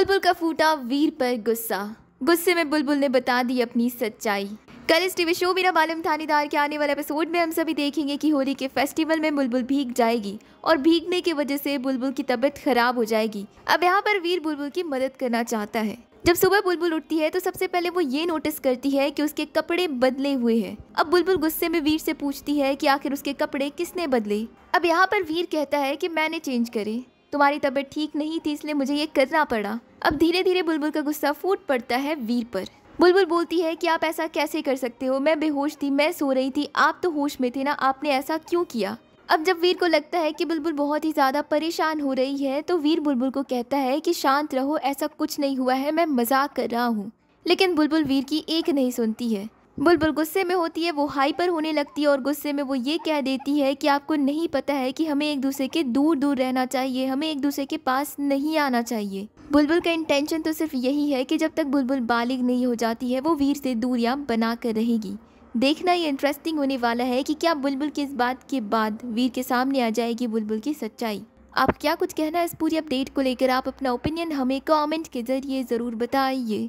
बुलबुल का फूटा वीर पर गुस्सा गुस्से में बुलबुल ने बता दी अपनी सच्चाई कल इस टीवी शो मेरा मालूम थानेदार के आने वाले एपिसोड में हम सभी देखेंगे कि होली के फेस्टिवल में बुलबुल भीग जाएगी और भीगने की वजह से बुलबुल की तबीयत खराब हो जाएगी अब यहाँ पर वीर बुलबुल की मदद करना चाहता है जब सुबह बुलबुल उठती है तो सबसे पहले वो ये नोटिस करती है कि उसके कपड़े बदले हुए हैं अब बुलबुल गुस्से में वीर से पूछती है कि आखिर उसके कपड़े किसने बदले अब यहाँ पर वीर कहता है कि मैंने चेंज करे तुम्हारी तबीयत ठीक नहीं थी इसलिए मुझे ये करना पड़ा अब धीरे धीरे बुलबुल का गुस्सा फूट पड़ता है वीर पर बुलबुल बोलती है कि आप ऐसा कैसे कर सकते हो मैं बेहोश थी मैं सो रही थी आप तो होश में थे ना आपने ऐसा क्यों किया अब जब वीर को लगता है कि बुलबुल बहुत ही ज़्यादा परेशान हो रही है तो वीर बुलबुल को कहता है कि शांत रहो ऐसा कुछ नहीं हुआ है मैं मजाक कर रहा हूँ लेकिन बुलबुल वीर की एक नहीं सुनती है बुलबुल गुस्से में होती है वो हाइपर होने लगती है और गुस्से में वो ये कह देती है कि आपको नहीं पता है कि हमें एक दूसरे के दूर दूर रहना चाहिए हमें एक दूसरे के पास नहीं आना चाहिए बुलबुल का इंटेंशन तो सिर्फ यही है कि जब तक बुलबुल बालिग नहीं हो जाती है वो वीर से दूरियाँ बना कर रहेगी देखना ये इंटरेस्टिंग होने वाला है कि क्या बुलबुल की इस बात के बाद वीर के सामने आ जाएगी बुलबुल की सच्चाई आप क्या कुछ कहना है इस पूरी अपडेट को लेकर आप अपना ओपिनियन हमें कमेंट के जरिए ज़रूर बताइए